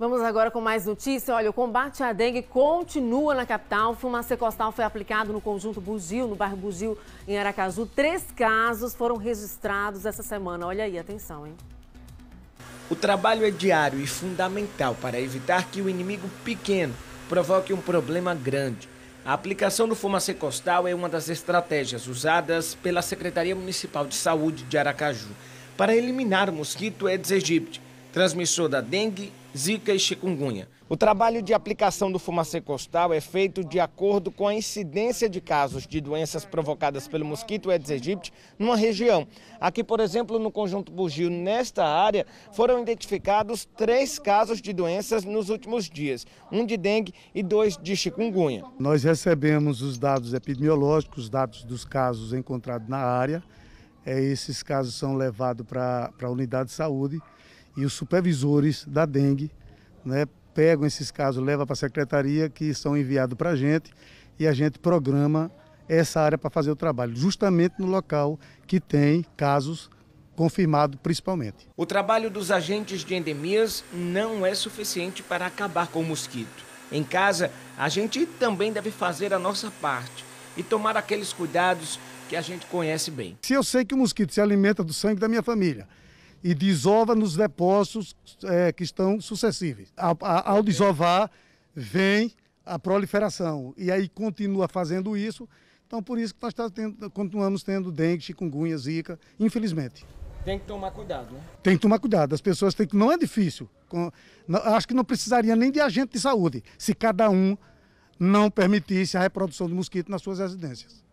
Vamos agora com mais notícia. Olha, o combate à dengue continua na capital. Fumacê costal foi aplicado no conjunto Bugil, no bairro Bugil, em Aracaju. Três casos foram registrados essa semana. Olha aí, atenção, hein? O trabalho é diário e fundamental para evitar que o inimigo pequeno provoque um problema grande. A aplicação do fumacê costal é uma das estratégias usadas pela Secretaria Municipal de Saúde de Aracaju para eliminar o mosquito Aedes aegypti transmissor da dengue, zika e chikungunya. O trabalho de aplicação do fumacê costal é feito de acordo com a incidência de casos de doenças provocadas pelo mosquito Aedes aegypti numa região. Aqui, por exemplo, no conjunto Bugio, nesta área, foram identificados três casos de doenças nos últimos dias, um de dengue e dois de chikungunya. Nós recebemos os dados epidemiológicos, os dados dos casos encontrados na área. É, esses casos são levados para a unidade de saúde e os supervisores da dengue né, pegam esses casos, levam para a secretaria, que são enviados para a gente e a gente programa essa área para fazer o trabalho, justamente no local que tem casos confirmados principalmente. O trabalho dos agentes de endemias não é suficiente para acabar com o mosquito. Em casa, a gente também deve fazer a nossa parte e tomar aqueles cuidados que a gente conhece bem. Se eu sei que o mosquito se alimenta do sangue da minha família, e desova nos depósitos é, que estão sucessivos. Ao, ao desovar, vem a proliferação e aí continua fazendo isso. Então, por isso que nós tá tendo, continuamos tendo dengue, chikungunya, zika, infelizmente. Tem que tomar cuidado, né? Tem que tomar cuidado. As pessoas têm que. Não é difícil. Com, não, acho que não precisaria nem de agente de saúde, se cada um não permitisse a reprodução do mosquito nas suas residências.